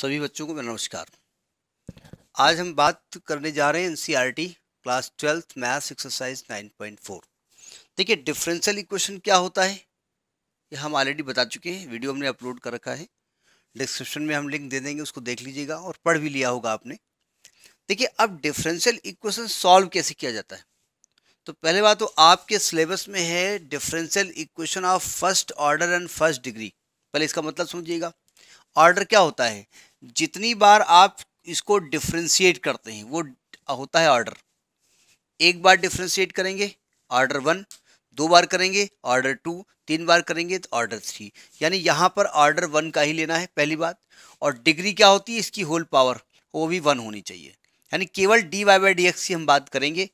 सभी बच्चों को मेरा नमस्कार आज हम बात करने जा रहे हैं एन क्लास ट्वेल्थ मैथ्स एक्सरसाइज 9.4 देखिए डिफरेंशियल इक्वेशन क्या होता है ये हम ऑलरेडी बता चुके हैं वीडियो हमने अपलोड कर रखा है डिस्क्रिप्शन में हम लिंक दे देंगे उसको देख लीजिएगा और पढ़ भी लिया होगा आपने देखिए अब डिफरेंशियल इक्वेशन सॉल्व कैसे किया जाता है तो पहले बात तो आपके सिलेबस में है differential equation of first order and first degree पहले इसका मतलब समझिएगा ऑर्डर क्या होता है जितनी बार आप इसको डिफ्रेंशिएट करते हैं वो होता है ऑर्डर एक बार डिफ्रेंशिएट करेंगे ऑर्डर वन दो बार करेंगे ऑर्डर टू तीन बार करेंगे तो ऑर्डर थ्री यानी यहाँ पर ऑर्डर वन का ही लेना है पहली बात और डिग्री क्या होती है इसकी होल पावर वो भी वन होनी चाहिए यानी केवल D Y by D X की हम बात करेंगे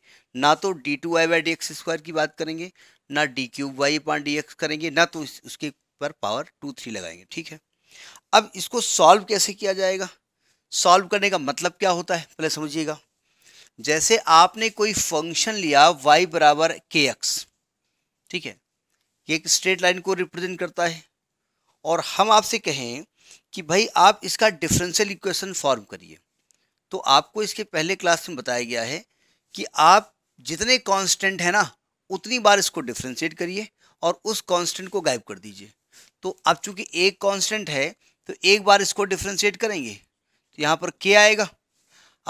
ना तो D two Y by D X square की बात करेंगे ना D cube Y point D X करेंगे ना तो उसके पर पावर टू थ्री लगाएंगे ठीक है अब इसको सॉल्व कैसे किया जाएगा सॉल्व करने का मतलब क्या होता है पहले समझिएगा जैसे आपने कोई फंक्शन लिया वाई बराबर के एक्स ठीक है ये एक स्ट्रेट लाइन को रिप्रेजेंट करता है और हम आपसे कहें कि भाई आप इसका डिफरेंशियल इक्वेशन फॉर्म करिए तो आपको इसके पहले क्लास में बताया गया है कि आप जितने कांस्टेंट है ना उतनी बार इसको डिफ्रेंशिएट करिए और उस कांस्टेंट को गायब कर दीजिए तो अब चूंकि एक कांस्टेंट है तो एक बार इसको डिफ्रेंशिएट करेंगे तो यहाँ पर के आएगा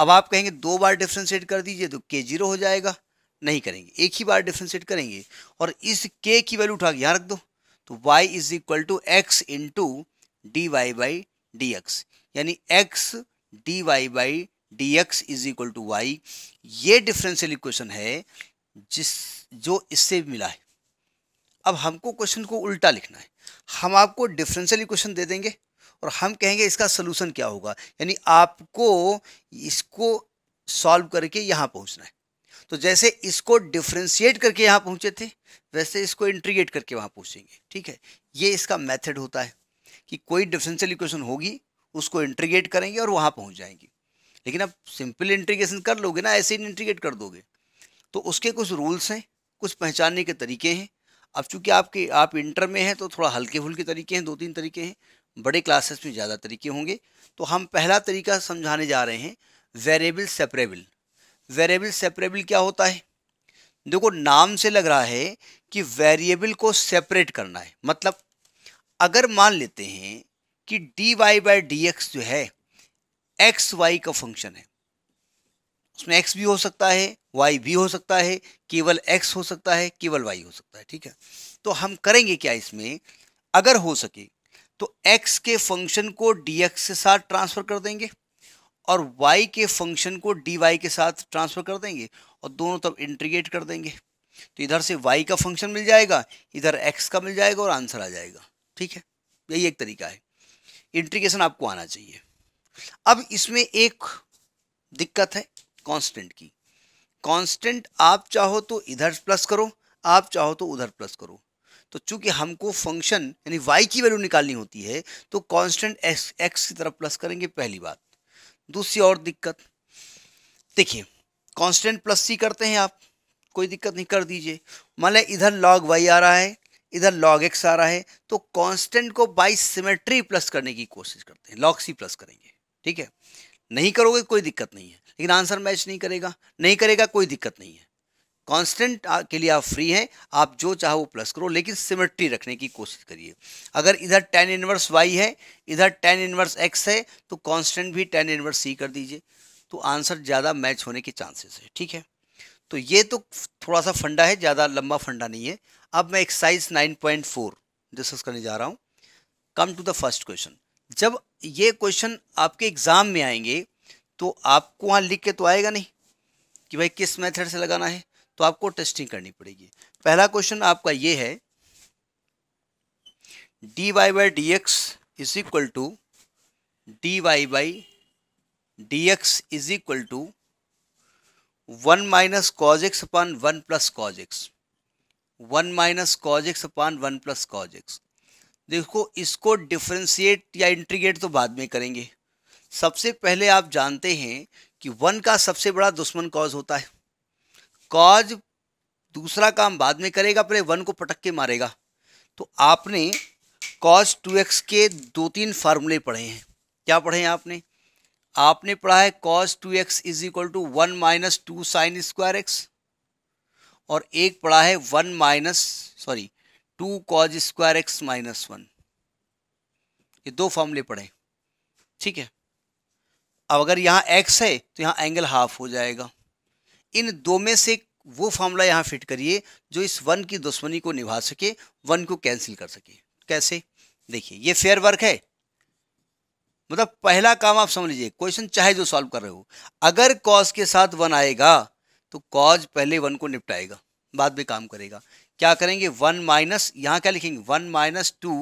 अब आप कहेंगे दो बार डिफ्रेंशिएट कर दीजिए तो के जीरो हो जाएगा नहीं करेंगे एक ही बार डिफ्रेंशिएट करेंगे और इस के की वैल्यू उठा के यहाँ रख दो तो Y is equal to X into D Y by D X यानी X D Y by D x is equal to Y ये डिफरेंशियल इक्वेशन है जिस जो इससे मिला है अब हमको क्वेश्चन को उल्टा लिखना है हम आपको डिफरेंशियल इक्वेशन दे देंगे और हम कहेंगे इसका सलूशन क्या होगा यानी आपको इसको सॉल्व करके यहाँ पहुँचना है तो जैसे इसको डिफ्रेंशिएट करके यहाँ पहुँचे थे वैसे इसको इंट्रीगेट करके वहाँ पहुँचेंगे ठीक है ये इसका मेथड होता है कि कोई डिफरेंशियल इक्वेशन होगी उसको इंट्रीगेट करेंगे और वहाँ पहुँच जाएंगे लेकिन अब सिंपल इंट्रीगेशन कर लोगे ना ऐसे ही इंट्रीगेट कर दोगे तो उसके कुछ रूल्स हैं कुछ पहचानने के तरीके हैं अब चूंकि आपके आप इंटर में हैं तो थोड़ा हल्के फुल्के तरीके हैं दो तीन तरीके हैं बड़े क्लासेस में ज़्यादा तरीके होंगे तो हम पहला तरीका समझाने जा रहे हैं वेरेबल सेपरेबल वेरेबल सेपरेबल क्या होता है देखो नाम से लग रहा है कि वेरिएबल को सेपरेट करना है मतलब अगर मान लेते हैं कि D Y by D X जो है एक्स वाई का फंक्शन है उसमें एक्स भी हो सकता है वाई भी हो सकता है केवल एक्स हो सकता है केवल वाई हो सकता है ठीक है तो हम करेंगे क्या इसमें अगर हो सके तो एक्स के फंक्शन को डी एक्स के साथ ट्रांसफ़र कर देंगे और वाई के फंक्शन को डी वाई के साथ ट्रांसफ़र कर देंगे और दोनों तब इंट्रीगेट कर देंगे तो इधर से वाई का फंक्शन मिल जाएगा इधर एक्स का मिल जाएगा और आंसर आ जाएगा ठीक है यही एक तरीका है इंट्रीगेशन आपको आना चाहिए अब इसमें एक दिक्कत है कांस्टेंट की कांस्टेंट आप चाहो तो इधर प्लस करो आप चाहो तो उधर प्लस करो तो चूंकि हमको फंक्शन यानी वाई की वैल्यू निकालनी होती है तो कांस्टेंट एक्स एक्स की तरफ प्लस करेंगे पहली बात दूसरी और दिक्कत देखिए कांस्टेंट प्लस सी करते हैं आप कोई दिक्कत नहीं कर दीजिए मान लें इधर लॉग वाई आ रहा है इधर लॉग एक्स आ रहा है तो कांस्टेंट को बाई सिमेट्री प्लस करने की कोशिश करते हैं लॉग सी प्लस करेंगे ठीक है नहीं करोगे कोई दिक्कत नहीं है लेकिन आंसर मैच नहीं करेगा नहीं करेगा कोई दिक्कत नहीं है कांस्टेंट के लिए आप फ्री हैं आप जो चाहो वो प्लस करो लेकिन सिमेट्री रखने की कोशिश करिए अगर इधर टेन इनवर्स वाई है इधर टेन इनवर्स एक्स है तो कांस्टेंट भी टेन इनवर्स सी कर दीजिए तो आंसर ज़्यादा मैच होने के चांसेस है ठीक है तो ये तो थोड़ा सा फंडा है ज़्यादा लंबा फंडा नहीं है अब मैं exercise nine point four discuss करने जा रहा हूँ come to the first question जब ये क्वेश्चन आपके एग्ज़ाम में आएंगे तो आपको वहाँ लिख के तो आएगा नहीं कि भाई किस मेथड से लगाना है तो आपको टेस्टिंग करनी पड़ेगी पहला क्वेश्चन आपका ये है D Y by D x is equal to D Y by D x is equal to one minus cos X upon one plus cos X one minus cos X upon one plus cos X देखो इसको differentiate या integrate तो बाद में करेंगे सबसे पहले आप जानते हैं कि वन का सबसे बड़ा दुश्मन कॉज होता है कॉज दूसरा काम बाद में करेगा पहले वन को पटक के मारेगा तो आपने कॉज टू एक्स के दो तीन फार्मूले पढ़े हैं क्या पढ़े हैं आपने आपने पढ़ा है cos two X is equal to one minus two sin square X और एक पढ़ा है one minus sorry two cos square X minus one ये दो फॉर्मूले पढ़े ठीक है अब अगर यहाँ एक्स है तो यहाँ एंगल हाफ हो जाएगा इन दो में से वो फॉर्मूला यहाँ फिट करिए जो इस वन की दुश्मनी को निभा सके वन को कैंसिल कर सके कैसे देखिए ये फेयर वर्क है मतलब पहला काम आप समझ लीजिए क्वेश्चन चाहे जो सॉल्व कर रहे हो अगर कॉज के साथ वन आएगा तो कॉज पहले वन को निपटाएगा बाद में काम करेगा क्या करेंगे वन माइनस यहाँ क्या लिखेंगे one minus two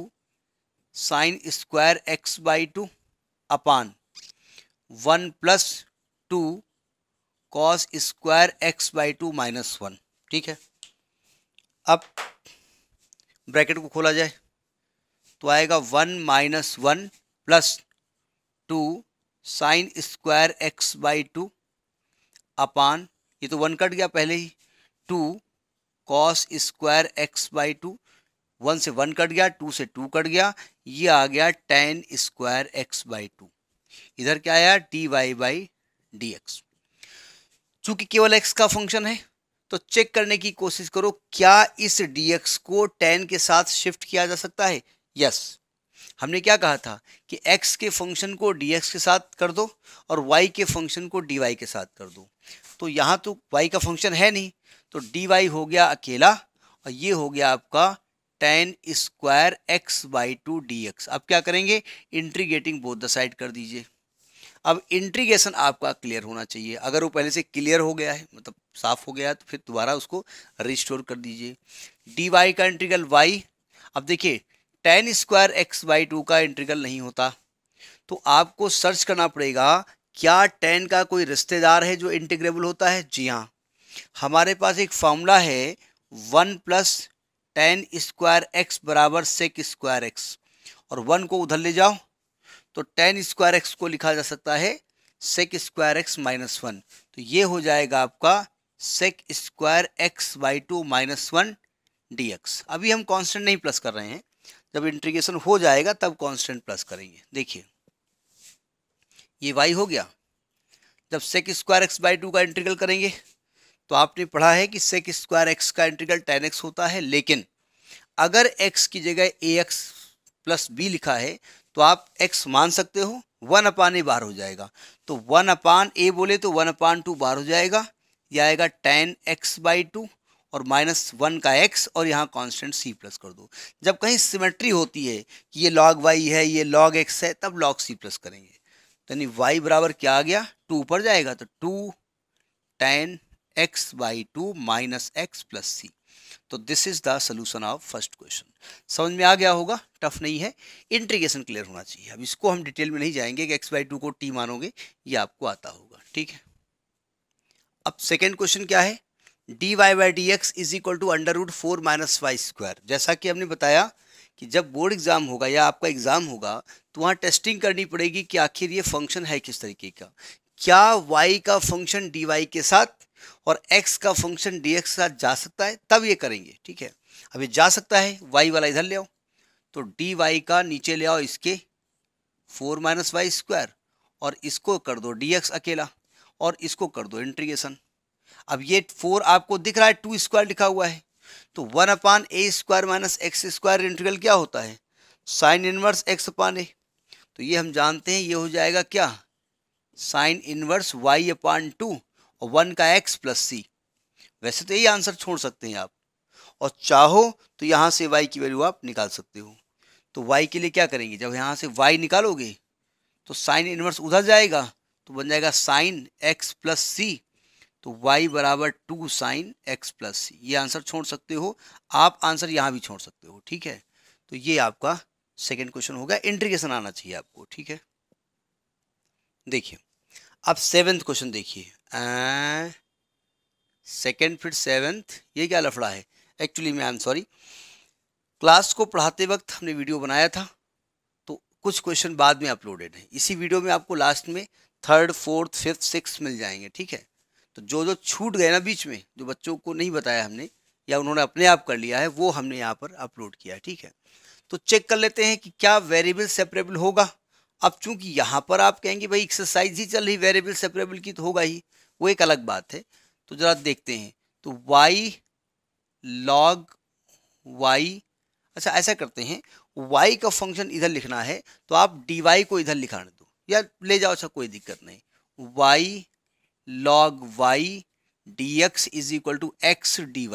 sin square X by two upon one plus two cos square X by two minus one ठीक है अब ब्रैकेट को खोला जाए तो आएगा one minus one plus two sin square X by two upon ये तो वन कट गया पहले ही two cos square X by two one से वन कट गया टू से टू कट गया ये आ गया ten square X by two इधर क्या आया D Y by D X चूंकि केवल एक्स का फंक्शन है तो चेक करने की कोशिश करो क्या इस डी एक्स को टेन के साथ शिफ्ट किया जा सकता है यस हमने क्या कहा था कि x के फंक्शन को dx के साथ कर दो और y के फंक्शन को dy के साथ कर दो तो यहाँ तो y का फंक्शन है नहीं तो डी वाई हो गया अकेला और ये हो गया आपका tan square X by two D x अब क्या करेंगे इंट्रीगेटिंग बोथ द साइड कर दीजिए अब इंट्रीगेशन आपका क्लियर होना चाहिए अगर वो पहले से क्लियर हो गया है मतलब साफ हो गया तो फिर दोबारा उसको रिस्टोर कर दीजिए डी वाई का इंट्रीगल वाई अब देखिए tan square X by two का इंट्रीगल नहीं होता तो आपको सर्च करना पड़ेगा क्या टेन का कोई रिश्तेदार है जो इंटीग्रेबल होता है जी हाँ हमारे पास एक फॉर्मूला है one plus tan square X बराबर सेक स्क्वायर एक्स और वन को उधर ले जाओ तो टेन स्क्वायर एक्स को लिखा जा सकता है sec square X minus one तो ये हो जाएगा आपका sec square X by two minus one D X अभी हम कांस्टेंट नहीं प्लस कर रहे हैं जब इंटीग्रेशन हो जाएगा तब कांस्टेंट प्लस करेंगे देखिए ये वाई हो गया जब sec square X by two का इंटीग्रल करेंगे तो आपने पढ़ा है कि सेक स्क्वायर एक्स का इंटीग्रल टेन एक्स होता है लेकिन अगर एक्स की जगह ए एक्स प्लस बी लिखा है तो आप एक्स मान सकते हो वन अपान ए बार हो जाएगा तो वन अपान ए बोले तो वन अपान टू बार हो जाएगा यह आएगा टेन एक्स बाई टू और माइनस वन का एक्स और यहाँ कांस्टेंट सी प्लस कर दो जब कहीं सिमेट्री होती है कि ये लॉग वाई है ये लॉग एक्स है तब लॉग सी प्लस करेंगे तो यानी वाई बराबर क्या आ गया टू ऊपर जाएगा तो two tan x by 2 minus x plus c. तो this is the solution of first question समझ में आ गया होगा टफ नहीं है इंट्रीगेशन क्लियर होना चाहिए अब इसको हम डिटेल में नहीं जाएंगे कि एक्स बाई टू को टी मानोगे ये आपको आता होगा ठीक है अब सेकेंड क्वेश्चन क्या है D Y by D x is equal to under root four minus Y square जैसा कि हमने बताया कि जब बोर्ड एग्ज़ाम होगा या आपका एग्ज़ाम होगा तो वहाँ टेस्टिंग करनी पड़ेगी कि आखिर ये फंक्शन है किस तरीके का क्या वाई का फंक्शन डी वाई के साथ और x का फंक्शन dx के साथ जा सकता है तब ये करेंगे ठीक है अब ये जा सकता है y वाला इधर ले आओ तो dy का नीचे ले आओ इसके फोर माइनस वाई स्क्वायर और इसको कर दो dx अकेला और इसको कर दो इंट्रीगेशन अब ये फोर आपको दिख रहा है टू स्क्वायर लिखा हुआ है तो one upon A square minus x square integral क्या होता है sin inverse X upon A तो ये हम जानते हैं ये हो जाएगा क्या sin inverse Y upon two और वन का एक्स प्लस सी वैसे तो यही आंसर छोड़ सकते हैं आप और चाहो तो यहाँ से वाई की वैल्यू आप निकाल सकते हो तो वाई के लिए क्या करेंगे जब यहाँ से वाई निकालोगे तो साइन इनवर्स उधर जाएगा तो बन जाएगा साइन एक्स प्लस सी तो वाई बराबर टू साइन एक्स प्लस सी ये आंसर छोड़ सकते हो आप आंसर यहाँ भी छोड़ सकते हो ठीक है तो ये आपका सेकेंड क्वेश्चन होगा इंट्रीगेशन आना चाहिए आपको ठीक है देखिए अब सेवेंथ क्वेश्चन देखिए सेकेंड फिर सेवेंथ ये क्या लफड़ा है एक्चुअली मैं आई एम सॉरी क्लास को पढ़ाते वक्त हमने वीडियो बनाया था तो कुछ क्वेश्चन बाद में अपलोडेड है इसी वीडियो में आपको लास्ट में थर्ड फोर्थ फिफ्थ सिक्स मिल जाएंगे ठीक है तो जो जो छूट गए ना बीच में जो बच्चों को नहीं बताया हमने या उन्होंने अपने आप कर लिया है वो हमने यहाँ पर अपलोड किया है ठीक है तो चेक कर लेते हैं कि क्या वेरिएबल सेपरेबल होगा अब चूंकि यहाँ पर आप कहेंगे भाई एक्सरसाइज ही चल रही वेरिएबल सेपरेबल की तो होगा ही वो एक अलग बात है तो ज़रा देखते हैं तो y log y अच्छा ऐसा करते हैं y का फंक्शन इधर लिखना है तो आप dy को इधर लिखाने दो या ले जाओ अच्छा कोई दिक्कत नहीं y log y dx is equal to x D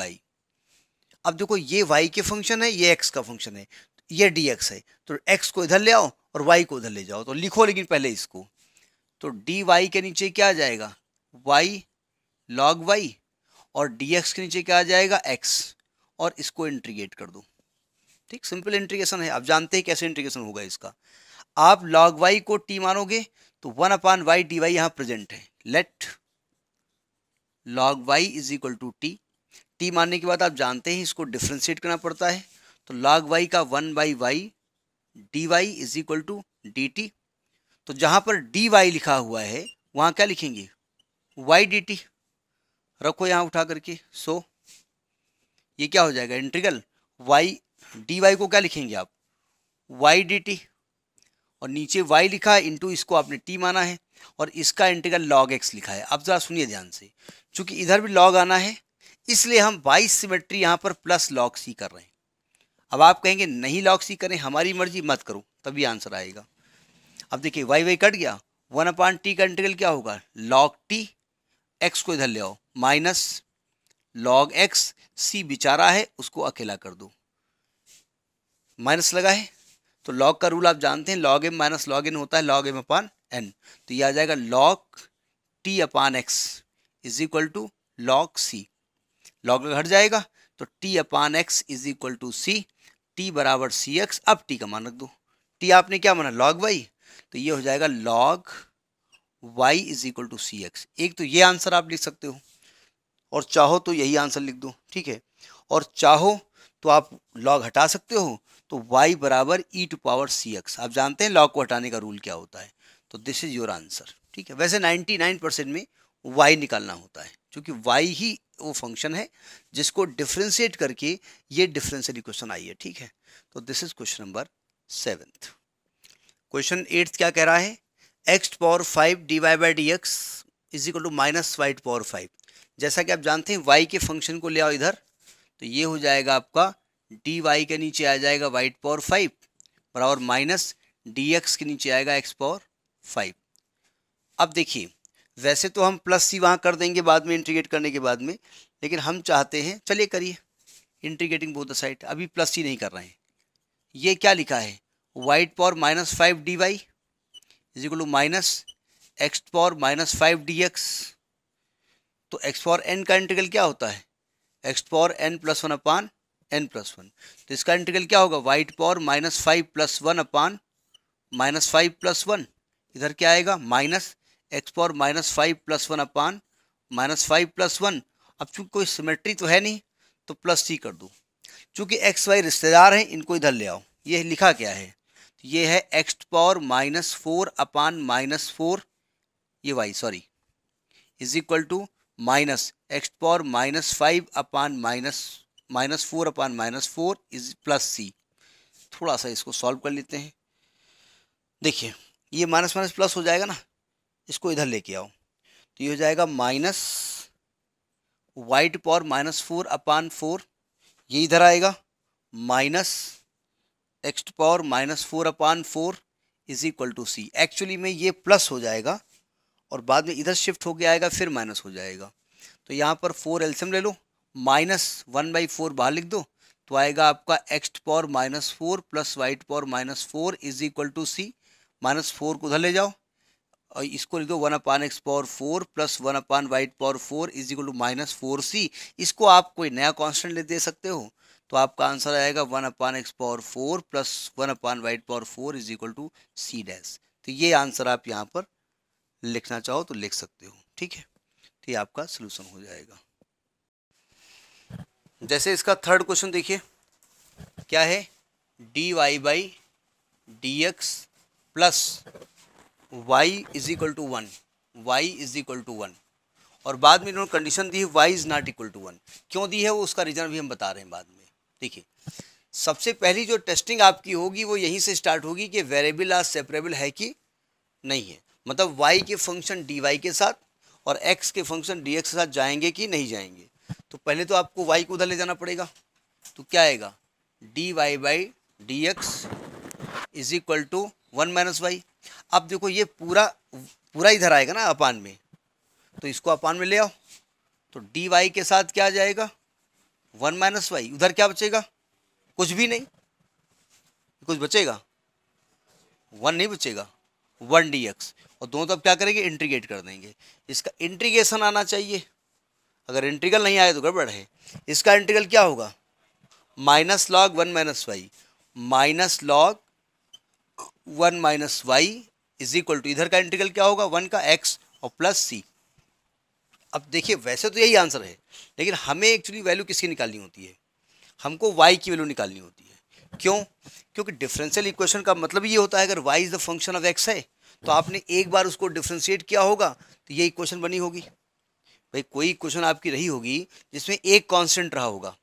अब देखो ये y के फंक्शन है ये x का फंक्शन है ये dx है तो x को इधर ले आओ और वाई को उधर ले जाओ तो लिखो लेकिन पहले इसको तो डी वाई के नीचे क्या आ जाएगा वाई लॉग वाई और डी एक्स के नीचे क्या आ जाएगा एक्स और इसको इंट्रीगेट कर दो ठीक सिंपल इंट्रीगेशन है आप जानते हैं कैसे इंट्रीगेशन होगा इसका आप लॉग वाई को टी मानोगे तो one upon Y D Y यहाँ प्रेजेंट है let log Y is equal to T T मानने के बाद आप जानते हैं इसको डिफ्रेंशिएट करना पड़ता है तो लॉग वाई का one by Y D Y is equal to D T तो जहाँ पर डी वाई लिखा हुआ है वहाँ क्या लिखेंगे वाई डी टी रखो यहाँ उठा करके सो ये क्या हो जाएगा इंटीग्रल वाई डी वाई को क्या लिखेंगे आप वाई डी टी और नीचे वाई लिखा है इंटू इसको आपने टी माना है और इसका इंटीग्रल लॉग एक्स लिखा है अब ज़रा सुनिए ध्यान से चूंकि इधर भी लॉग आना है इसलिए हम वाई सिमेट्री यहाँ पर प्लस लॉग सी कर रहे हैं अब आप कहेंगे नहीं लॉक्सी करें हमारी मर्जी मत करो तभी आंसर आएगा अब देखिए वाई वाई कट गया वन अपॉन टी का इंटीग्रल क्या होगा लॉग टी एक्स को इधर ले आओ माइनस लॉग एक्स सी बेचारा है उसको अकेला कर दो माइनस लगा है तो लॉग का रूल आप जानते हैं log M minus log N होता है लॉग एम अपान एन तो ये आ जाएगा log T upon X is equal to log C log हट जाएगा तो T upon X is equal to C T बराबर सी एक्स अब टी का मान रख दो टी आपने क्या माना लॉग वाई तो ये हो जाएगा log Y is equal to C X एक तो ये आंसर आप लिख सकते हो और चाहो तो यही आंसर लिख दो ठीक है और चाहो तो आप लॉग हटा सकते हो तो वाई बराबर E to power C X आप जानते हैं लॉग को हटाने का रूल क्या होता है तो दिस इज़ योर आंसर ठीक है वैसे नाइन परसेंट में वाई निकालना होता है क्योंकि वाई ही वो फंक्शन है जिसको डिफ्रेंशिएट करके ये डिफरेंशियल इक्वेशन आई है ठीक है तो this is question number seventh question eighth क्या कह रहा है X power five D Y by D x is equal to minus Y power five जैसा कि आप जानते हैं वाई के फंक्शन को ले आओ इधर तो ये हो जाएगा आपका डी वाई के नीचे आ जाएगा वाई पावर फाइव बराबर माइनस डी एक्स के नीचे आएगा एक्स पावर फाइव अब देखिए वैसे तो हम प्लस सी वहाँ कर देंगे बाद में इंटीग्रेट करने के बाद में लेकिन हम चाहते हैं चलिए करिए इंटीग्रेटिंग बोथ द साइड अभी प्लस सी नहीं कर रहे हैं ये क्या लिखा है Y to power minus five D Y is equal to minus X power minus five D X तो एक्स पावर एन का इंटीग्रल क्या होता है X power N plus one upon N plus one तो इसका इंटीग्रल क्या होगा Y to power minus five plus one upon minus five plus one इधर क्या आएगा minus X power minus five plus one upon minus five plus one अब चूंकि कोई सिमेट्री तो है नहीं तो प्लस सी कर दो चूँकि एक्स वाई रिश्तेदार हैं इनको इधर ले आओ ये लिखा क्या है तो ये है X power minus four upon minus four ये Y sorry is equal to minus X power minus five upon minus minus four upon minus four is plus C थोड़ा सा इसको सॉल्व कर लेते हैं देखिए ये माइनस माइनस प्लस हो जाएगा ना इसको इधर लेके आओ तो ये हो जाएगा minus Y to power minus four upon four ये इधर आएगा minus X to power minus four upon four is equal to C actually में ये प्लस हो जाएगा और बाद में इधर शिफ्ट हो गया आएगा फिर माइनस हो जाएगा तो यहाँ पर फोर एल्सियम ले लो माइनस वन बाई फोर बाहर लिख दो तो आएगा आपका X to power minus four plus Y to power minus four is equal to C minus four को उधर ले जाओ और इसको लिख दो one upon X power four plus one upon Y to power four is equal to minus four C इसको आप कोई नया कॉन्स्टेंट ले दे सकते हो तो आपका आंसर आएगा one upon X power four plus one upon Y to power four is equal to C dash तो ये आंसर आप यहाँ पर लिखना चाहो तो लिख सकते हो ठीक है तो ये आपका सोल्यूशन हो जाएगा जैसे इसका थर्ड क्वेश्चन देखिए क्या है D Y by D x plus Y is equal to one Y is equal to one और बाद में इन्होंने कंडीशन दी है Y is not equal to one क्यों दी है वो उसका रीज़न भी हम बता रहे हैं बाद में देखिए सबसे पहली जो टेस्टिंग आपकी होगी वो यहीं से स्टार्ट होगी कि वेरेबल आज सेपरेबल है कि नहीं है मतलब वाई के फंक्शन डी वाई के साथ और एक्स के फंक्शन डी एक्स के साथ जाएंगे कि नहीं जाएंगे तो पहले तो आपको वाई को उधर ले जाना पड़ेगा तो क्या आएगा D Y by D x is equal to one minus Y अब देखो ये पूरा पूरा इधर आएगा ना अपान में तो इसको अपान में ले आओ तो डी वाई के साथ क्या आ जाएगा वन माइनस वाई उधर क्या बचेगा कुछ भी नहीं कुछ बचेगा वन नहीं बचेगा वन डी एक्स और दोनों तो अब क्या करेंगे इंट्रीगेट कर देंगे इसका इंट्रीगेशन आना चाहिए अगर इंट्रीगल नहीं आए तो गड़बड़ है इसका इंट्रीगल क्या होगा minus log one minus Y minus log one minus Y is equal to इधर का इंटीग्रल क्या होगा वन का एक्स और प्लस सी अब देखिए वैसे तो यही आंसर है लेकिन हमें एक्चुअली वैल्यू किसकी निकालनी होती है हमको वाई की वैल्यू निकालनी होती है क्यों क्योंकि डिफरेंशियल इक्वेशन का मतलब ये होता है अगर Y is the function of X है तो आपने एक बार उसको डिफ्रेंशिएट किया होगा तो ये इक्वेशन बनी होगी भाई कोई क्वेश्चन आपकी रही होगी जिसमें एक कांस्टेंट रहा होगा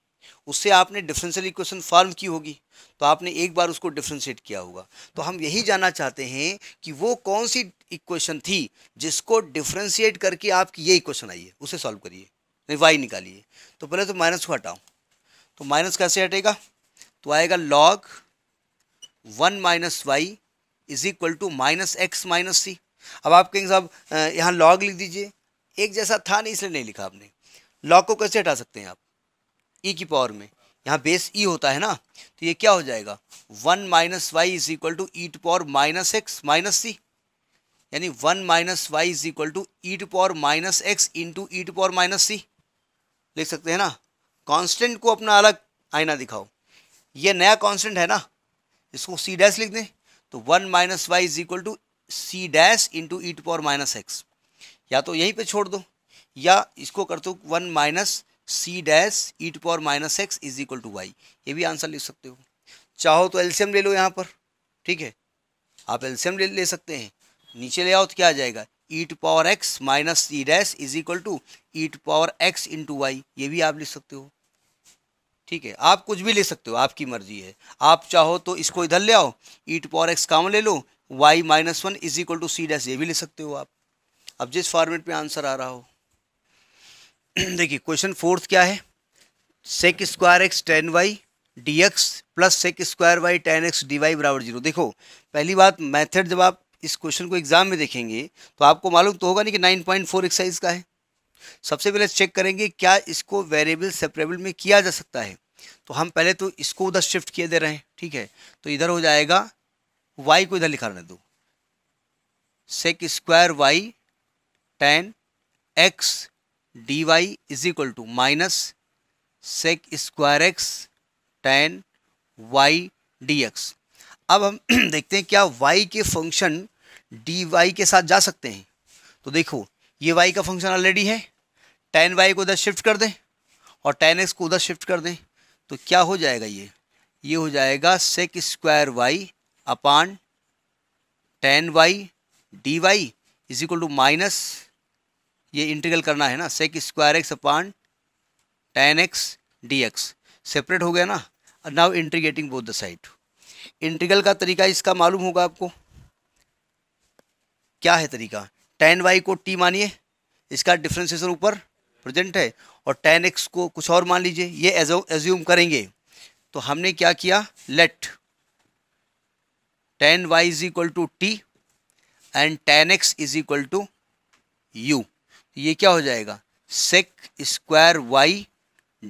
उससे आपने डिफरेंशियल इक्वेशन फॉर्म की होगी तो आपने एक बार उसको डिफ्रेंशिएट किया होगा तो हम यही जानना चाहते हैं कि वो कौन सी इक्वेशन थी जिसको डिफ्रेंशिएट करके आपकी ये इक्वेशन आई है उसे सॉल्व करिए नहीं वाई निकालिए तो पहले तो माइनस को हटाओ तो माइनस कैसे हटेगा तो आएगा log one minus Y is equal to minus x minus C अब आप कहेंगे साहब यहाँ लॉग लिख दीजिए एक जैसा था नहीं इसलिए नहीं लिखा आपने लॉग को कैसे हटा सकते हैं आप ई e की पावर में यहाँ बेस ई e होता है ना तो ये क्या हो जाएगा one minus Y is equal to e to power minus x minus c यानी one minus Y is equal to e to power minus x into e to power minus c लिख सकते हैं ना कांस्टेंट को अपना अलग आईना दिखाओ ये नया कांस्टेंट है ना इसको सी डैश लिख दें तो one minus Y is equal to C dash into e to power minus x या तो यहीं पे छोड़ दो या इसको कर दो one minus c dash e to power minus x is equal to Y ये भी आंसर लिख सकते हो चाहो तो एल्शियम ले लो यहाँ पर ठीक है आप एल्शियम ले ले सकते हैं नीचे ले आओ तो क्या आ जाएगा e to power x minus c dash is equal to e to power x into y ये भी आप लिख सकते हो ठीक है आप कुछ भी ले सकते हो आपकी मर्जी है आप चाहो तो इसको इधर ले आओ ई टू पावर एक्स काम ले लो y minus one is equal to C dash ये भी ले सकते हो आप अब जिस फॉर्मेट में आंसर आ रहा हो देखिए क्वेश्चन फोर्थ क्या है sec square x tan y d x plus sec square y tan x D y बराबर जीरो देखो पहली बात मेथड जब आप इस क्वेश्चन को एग्जाम में देखेंगे तो आपको मालूम तो होगा नहीं कि नाइन पॉइंट फोर एक्साइज का है सबसे पहले चेक करेंगे क्या इसको वेरिएबल सेपरेबल में किया जा सकता है तो हम पहले तो इसको उधर शिफ्ट किए दे रहे हैं ठीक है तो इधर हो जाएगा वाई को इधर लिखा रहने दो sec square y tan x D Y is equal to minus sec square x tan y d x अब हम देखते हैं क्या वाई के फंक्शन डी वाई के साथ जा सकते हैं तो देखो ये वाई का फंक्शन ऑलरेडी है टेन वाई को उधर शिफ्ट कर दें और टेन एक्स को उधर शिफ्ट कर दें तो क्या हो जाएगा ये ये हो जाएगा sec square y upon tan y D Y is equal to minus ये इंटीग्रल करना है ना sec square x upon tan x d x separate हो गया ना now integrating both the side integral का तरीका इसका मालूम होगा आपको क्या है तरीका टेन वाई को टी मानिए इसका डिफ्रेंसिएशन ऊपर प्रेजेंट है और टेन एक्स को कुछ और मान लीजिए ये एज्यूम करेंगे तो हमने क्या किया let tan y is equal to t and tan x is equal to u ये क्या हो जाएगा sec square y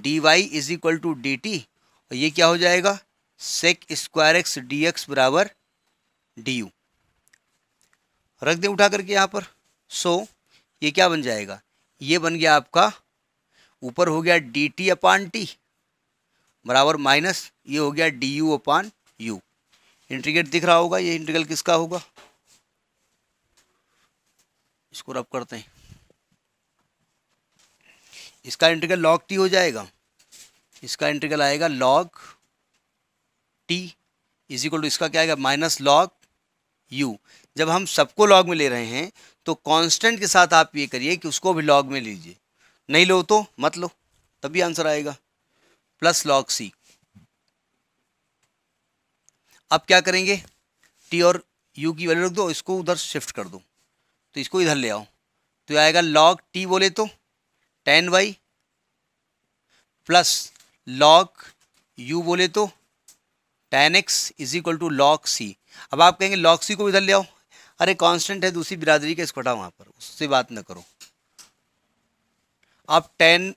D Y is equal to D t और ये क्या हो जाएगा sec square x d x बराबर डी यू रख दें उठा करके यहाँ पर सो so, ये क्या बन जाएगा ये बन गया आपका ऊपर हो गया डी टी अपान टी बराबर माइनस ये हो गया d u upon u integrate दिख रहा होगा ये इंटीग्रल किसका होगा इसको रब करते हैं इसका इंटीग्रल लॉग टी हो जाएगा इसका इंटीग्रल आएगा log t is equal to इसका क्या आएगा माइनस लॉग यू जब हम सबको लॉग में ले रहे हैं तो कांस्टेंट के साथ आप ये करिए कि उसको भी लॉग में लीजिए नहीं लो तो मत लो तभी आंसर आएगा प्लस लॉग सी अब क्या करेंगे टी और यू की वैल्यू रख दो इसको उधर शिफ्ट कर दो तो इसको इधर ले आओ तो आएगा लॉग टी बोले तो tan y plus log u बोले तो tan x is equal to log c अब आप कहेंगे लॉग सी को इधर ले आओ अरे कांस्टेंट है दूसरी बिरादरी का स्कोटा वहां वहाँ पर उससे बात ना करो आप टेन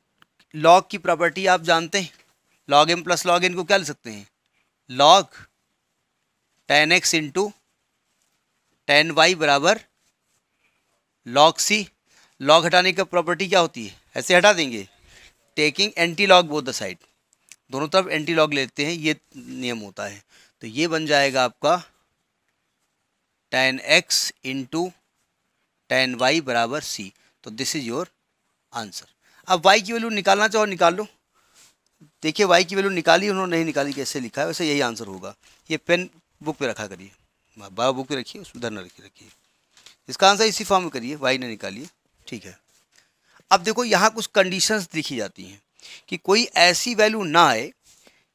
लॉग की प्रॉपर्टी आप जानते हैं log m plus log n को क्या ले सकते हैं log tan x into tan y बराबर लॉग सी लॉग हटाने का प्रॉपर्टी क्या होती है ऐसे हटा देंगे taking anti log both the side दोनों तरफ एंटी लॉग लेते हैं ये नियम होता है तो ये बन जाएगा आपका tan x into tan y बराबर सी तो दिस इज़ योर आंसर अब वाई की वैल्यू निकालना चाहो निकाल लो देखिए वाई की वैल्यू निकाली उन्होंने नहीं निकाली कैसे लिखा है वैसे यही आंसर होगा ये पेन बुक पे रखा करिए बाबा बुक पे रखिए उधर न रखिए रखिए इसका आंसर इसी फॉर्म में करिए वाई ने निकालिए ठीक है अब देखो यहाँ कुछ कंडीशंस देखी जाती हैं कि कोई ऐसी वैल्यू ना आए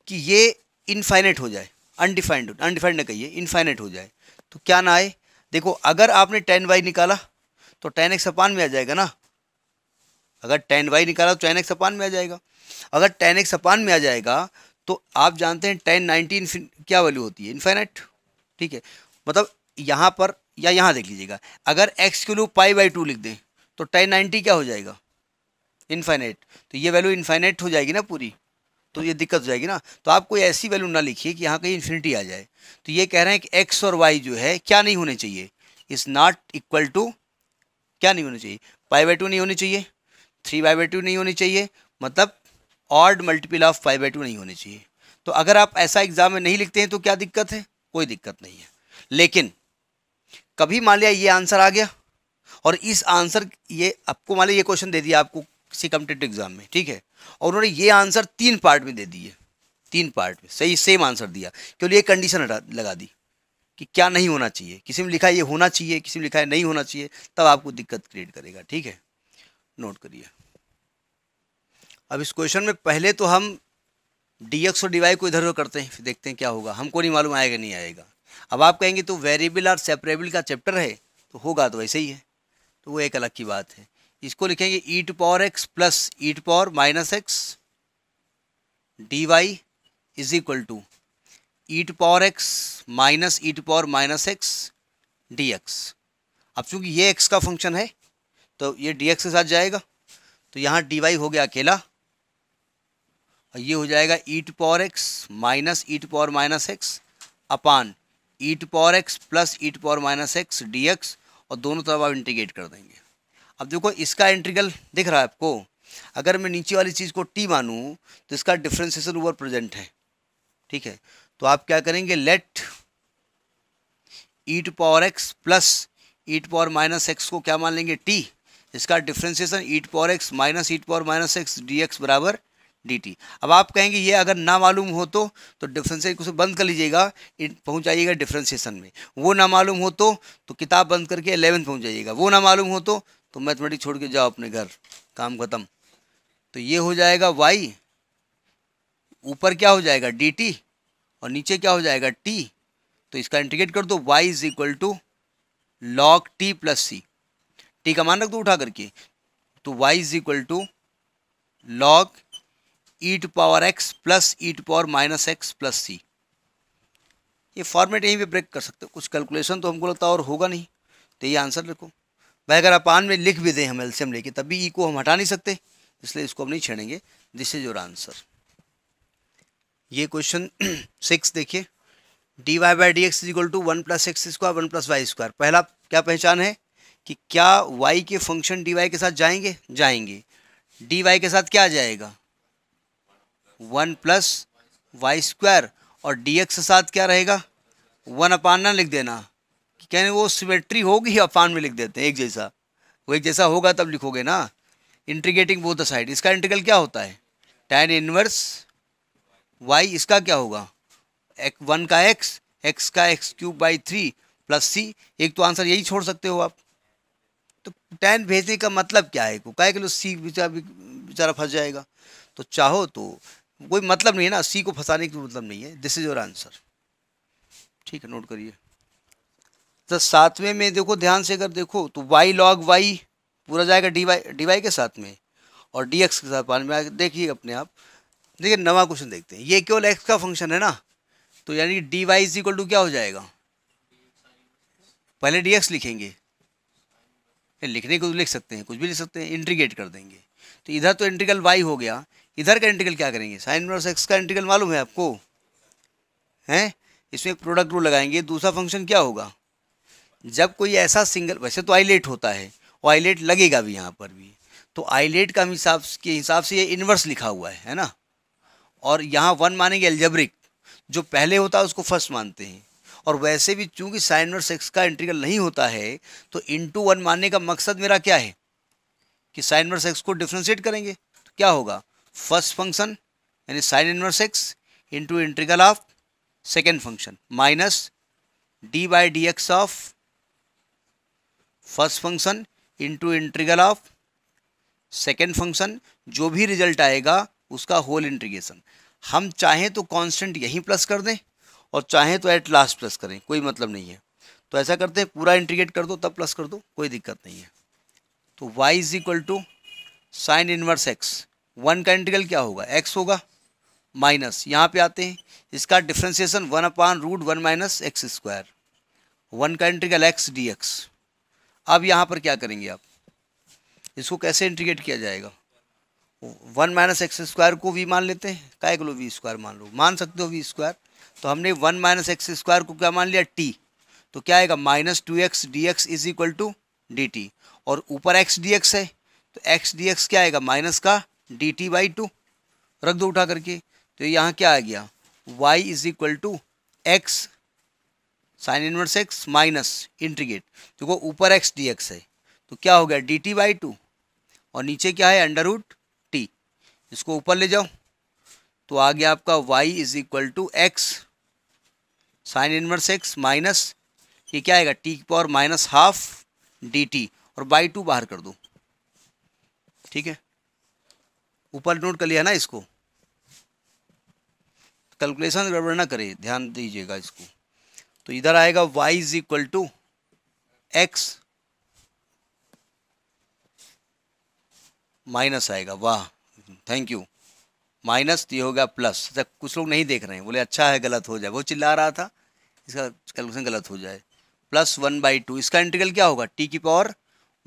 कि ये इनफाइनेट हो जाए अनडिफाइंड अनडिफाइंड ना कहिए इनफाइनेट हो जाए तो क्या ना आए देखो अगर आपने टेन वाई निकाला तो टेन एक्स अपान में आ जाएगा ना अगर टेन वाई निकाला तो टेन एक्स अपान में आ जाएगा अगर टेन एक्स अपान में आ जाएगा तो आप जानते हैं टेन नाइनटीन क्या वैल्यू होती है इन्फाइनाइट ठीक है मतलब यहाँ पर या यहाँ देख लीजिएगा अगर एक्स के लिए पाई बाई टू लिख दें तो टेन नाइन्टी क्या हो जाएगा इनफाइनाइट तो ये वैल्यू इन्फाइनइट हो जाएगी ना पूरी तो ये दिक्कत हो जाएगी ना तो आप कोई ऐसी वैल्यू ना लिखिए कि यहाँ कहीं इन्फिनिटी आ जाए तो ये कह रहे हैं कि एक्स और वाई जो है क्या नहीं होने चाहिए इज़ नॉट इक्वल टू क्या नहीं होना चाहिए पाई बाई टू नहीं होनी चाहिए थ्री बाई बाई टू नहीं होनी चाहिए मतलब odd multiple of five by two नहीं होने चाहिए तो अगर आप ऐसा एग्ज़ाम में नहीं लिखते हैं तो क्या दिक्कत है कोई दिक्कत नहीं है लेकिन कभी मान लिया ये आंसर आ गया और इस आंसर ये आपको मान ये क्वेश्चन दे दिया आपको किसी कम्पिटेटिव एग्जाम में ठीक है और उन्होंने ये आंसर तीन पार्ट में दे दिए तीन पार्ट में सही सेम आंसर दिया क्योंकि एक कंडीशन लगा दी कि क्या नहीं होना चाहिए किसी में लिखा है ये होना चाहिए किसी में लिखा है नहीं होना चाहिए तब आपको दिक्कत क्रिएट करेगा ठीक है नोट करिए अब इस क्वेश्चन में पहले तो हम डी एक्स और डी को इधर उधर करते हैं फिर देखते हैं क्या होगा हमको नहीं मालूम आएगा नहीं आएगा अब आप कहेंगे तो वेरिएबल और सेपरेबल का चैप्टर है तो होगा तो वैसे ही है तो वो एक अलग की बात है इसको लिखेंगे e to power x plus e to power minus x D Y is equal to e to power x minus e to power minus x d x अब चूंकि ये एक्स का फंक्शन है तो ये डी एक्स के साथ जाएगा तो यहाँ डी वाई हो गया अकेला और ये हो जाएगा e to power x minus e to power minus x upon e to power x plus e to power minus x d x और दोनों तरफ आप इंटीग्रेट कर देंगे अब देखो इसका इंटीग्रल दिख रहा है आपको अगर मैं नीचे वाली चीज़ को टी मानूँ तो इसका डिफ्रेंसिएशन ओवर प्रेजेंट है ठीक है तो आप क्या करेंगे let e to power x plus e to power minus x को क्या मान लेंगे टी इसका differentiation e to power x minus e to power minus x d x बराबर dt अब आप कहेंगे ये अगर ना मालूम हो तो तो डिफ्रेंसिएशन को बंद कर लीजिएगा पहुँच जाइएगा डिफ्रेंसिएशन में वो ना मालूम हो तो तो किताब बंद करके एलेवन पहुँच जाइएगा वो ना मालूम हो तो तो मैथमेटिक्स छोड़ के जाओ अपने घर काम खत्म तो ये हो जाएगा वाई ऊपर क्या हो जाएगा डी टी और नीचे क्या हो जाएगा टी तो इसका इंटीग्रेट कर दो y is equal to log t plus c t का मान रख दो उठा करके तो Y is equal to log e to power x plus e to power minus x plus सी ये फॉर्मेट यहीं पे ब्रेक कर सकते हो कुछ कैलकुलेशन तो हमको लगता और होगा नहीं तो ये आंसर लिखो भाई अगर आप आन में लिख भी दें हम एल्सियम लेके तब भी ई e को हम हटा नहीं सकते इसलिए इसको हम नहीं छेड़ेंगे दिस इज योर आंसर ये क्वेश्चन सिक्स देखिए d Y by D x is equal to one plus x square one plus y square पहला क्या पहचान है कि क्या y के फंक्शन dy के साथ जाएंगे जाएंगे dy के साथ क्या जाएगा वन प्लस वाई स्क्वायर और डी एक्स के साथ क्या रहेगा वन अपान ना लिख देना कहने वो सिमेट्री होगी अपान में लिख देते हैं एक जैसा वो एक जैसा होगा तब लिखोगे ना इंटीग्रेटिंग बोथ द साइड इसका इंटीग्रल क्या होता है टैन इनवर्स वाई इसका क्या होगा एक वन का एक्स एक्स का x cube by three plus c एक तो आंसर यही छोड़ सकते हो आप तो टैन भेजने का मतलब क्या है को क्या सी बेचारा फंस जाएगा तो चाहो तो कोई मतलब नहीं है ना सी को फंसाने की मतलब नहीं है दिस इज योर आंसर ठीक है नोट करिए तो सातवें में देखो ध्यान से अगर देखो तो वाई लॉग वाई पूरा जाएगा डी वाई डी वाई के साथ में और डी एक्स के साथ पान में आगे देखिए अपने आप देखिए नवा क्वेश्चन देखते हैं ये केवल एक्स का फंक्शन है ना तो यानी d Y is equal to क्या हो जाएगा पहले डी एक्स लिखेंगे लिखने को तो लिख सकते हैं कुछ भी लिख सकते हैं इंट्रीगेट कर देंगे तो इधर तो इंट्रीगल वाई हो गया इधर का इंटीग्रल क्या करेंगे साइन इनवर्स एक्स का इंटीग्रल मालूम है आपको हैं इसमें एक प्रोडक्ट रूल लगाएंगे दूसरा फंक्शन क्या होगा जब कोई ऐसा सिंगल वैसे तो आईलेट होता है और आईलेट लगेगा भी यहाँ पर भी तो आईलेट का हिसाब के हिसाब से ये इन्वर्स लिखा हुआ है है ना और यहाँ वन मानेंगे एल्जेब्रिक जो पहले होता है उसको फर्स्ट मानते हैं और वैसे भी चूंकि साइन और सेक्स का इंटीग्रल नहीं होता है तो इंटू वन मानने का मकसद मेरा क्या है कि साइन और सेक्स को डिफ्रेंशिएट करेंगे तो क्या होगा फर्स्ट फंक्शन यानी sine inverse x into integral of second function minus d by D x of first function into integral of second function जो भी रिजल्ट आएगा उसका होल इंट्रीगेशन हम चाहें तो कांस्टेंट यहीं प्लस कर दें और चाहें तो एट लास्ट प्लस करें कोई मतलब नहीं है तो ऐसा करते हैं पूरा इंट्रीगेट कर दो तब प्लस कर दो कोई दिक्कत नहीं है तो y is equal to sine inverse x one का इंटीग्रल क्या होगा एक्स होगा माइनस यहाँ पे आते हैं इसका differentiation one upon root one minus x square one का इंटीग्रल एक्स डी एक्स अब यहाँ पर क्या करेंगे आप इसको कैसे इंटीग्रेट किया जाएगा वन माइनस एक्स स्क्वायर को वी मान लेते हैं काय को लो वी स्क्वायर मान लो मान सकते हो वी स्क्वायर तो हमने वन माइनस एक्स स्क्वायर को क्या मान लिया टी तो क्या आएगा minus two x d x is equal to D t और ऊपर एक्स डी एक्स है तो एक्स डी एक्स क्या आएगा माइनस का डी टी बाई टू रख दो उठा करके तो यहाँ क्या आ गया y is equal to x sine inverse x minus integrate देखो ऊपर एक्स डी एक्स है तो क्या हो गया डी टी बाई टू और नीचे क्या है अंडर रूट टी इसको ऊपर ले जाओ तो आ गया आपका y is equal to x sine inverse x minus ये क्या आएगा टी की power minus half d t और बाई टू बाहर कर दो ठीक है ऊपर नोट कर लिया ना इसको कैलकुलेशन गड़बड़ ना करें ध्यान दीजिएगा इसको तो इधर आएगा y is equal to x minus आएगा वाह थैंक यू माइनस ये हो गया प्लस अच्छा कुछ लोग नहीं देख रहे हैं बोले अच्छा है गलत हो जाए वो चिल्ला रहा था इसका कैलकुलेशन गलत हो जाए प्लस वन बाई टू इसका इंटीग्रल क्या होगा टी की power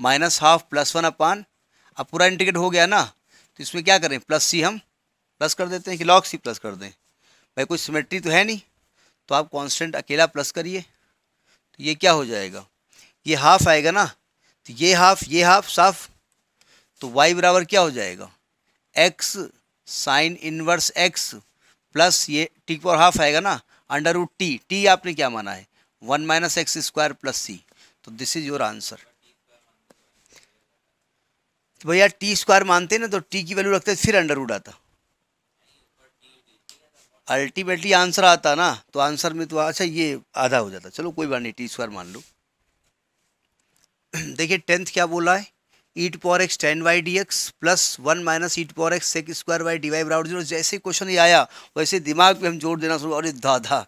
minus half plus one upon अब पूरा इंटीग्रेट हो गया ना तो इसमें क्या करें प्लस सी हम प्लस कर देते हैं कि लॉग सी प्लस कर दें भाई कोई सिमेट्री तो है नहीं तो आप कांस्टेंट अकेला प्लस करिए तो ये क्या हो जाएगा ये हाफ आएगा ना तो ये हाफ ये हाफ साफ तो वाई बराबर क्या हो जाएगा x sine inverse x plus ये टी पावर हाफ आएगा ना अंडर रूट टी टी आपने क्या माना है one minus x square plus c तो दिस इज़ योर आंसर तो भैया टी स्क्वायर मानते ना तो टी की वैल्यू रखते फिर अंडर रूट आता अल्टीमेटली आंसर आता ना तो आंसर में तो अच्छा ये आधा हो जाता चलो कोई बात नहीं टी स्क्वायर मान लो देखिए टेंथ क्या बोला है e to power x tan y d x plus one minus e to power x sec square y D y बराबर जीरो जैसे क्वेश्चन ये आया वैसे दिमाग पे हम जोर देना शुरू अरे धा धा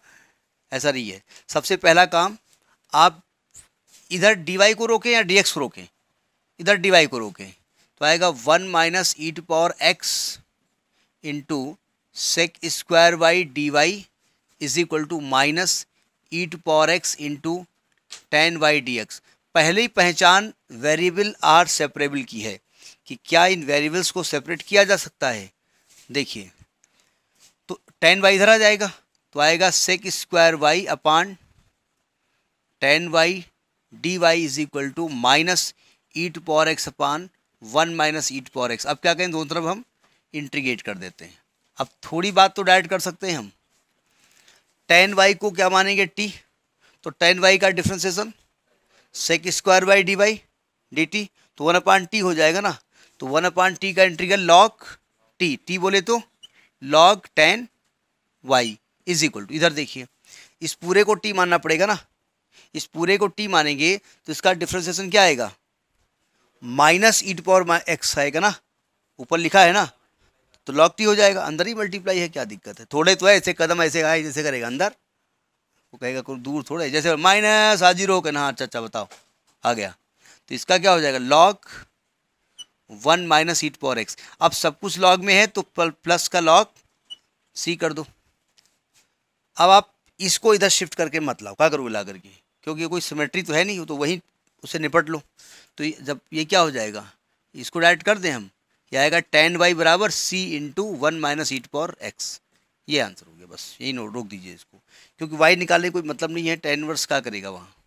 ऐसा नहीं है सबसे पहला काम आप इधर डी वाई को रोकें या डी एक्स को रोकें इधर डी वाई को रोकें तो आएगा one minus e to power x into sec square y d Y is equal to minus e to power x into tan y d x पहले ही पहचान वेरिएबल आर सेपरेबल की है कि क्या इन वेरिएबल्स को सेपरेट किया जा सकता है देखिए तो टेन वाई इधर आ जाएगा तो आएगा sec square y upon tan y D Y is equal to minus e to power x upon one minus e to power x अब क्या कहें दोनों तरफ हम इंट्रीगेट कर देते हैं अब थोड़ी बात तो डायरेक्ट कर सकते हैं हम टेन वाई को क्या मानेंगे टी तो टेन वाई का differentiation sec square y d y d T तो वन अपान टी हो जाएगा ना तो वन अपान टी का इंटीग्रल लॉग टी टी बोले तो log tan y is equal to इधर देखिए इस पूरे को टी मानना पड़ेगा ना इस पूरे को टी मानेंगे तो इसका डिफ्रेंसेशन क्या आएगा minus e to power x आएगा ना ऊपर लिखा है ना तो लॉक टी हो जाएगा अंदर ही मल्टीप्लाई है क्या दिक्कत है थोड़े तो है ऐसे कदम ऐसे आए जैसे करेगा अंदर वो कहेगा कुछ दूर थोड़े जैसे माइनस आ जीरो के ना हाँ, अच्छा अच्छा बताओ आ गया तो इसका क्या हो जाएगा log one minus e power x अब सब कुछ लॉग में है तो प्लस का लॉग सी कर दो अब आप इसको इधर शिफ्ट करके मत लाओ क्या करो ला करके क्योंकि कोई सिमेट्री तो है नहीं तो वही उससे निपट लो तो जब ये क्या हो जाएगा इसको डायरेक्ट कर दें हम ये आएगा टेन वाई बराबर c into one minus e to power x ये आंसर हो गया बस यही नोट रोक दीजिए इसको क्योंकि वाई निकालने कोई मतलब नहीं है टेन वर्स का करेगा वहाँ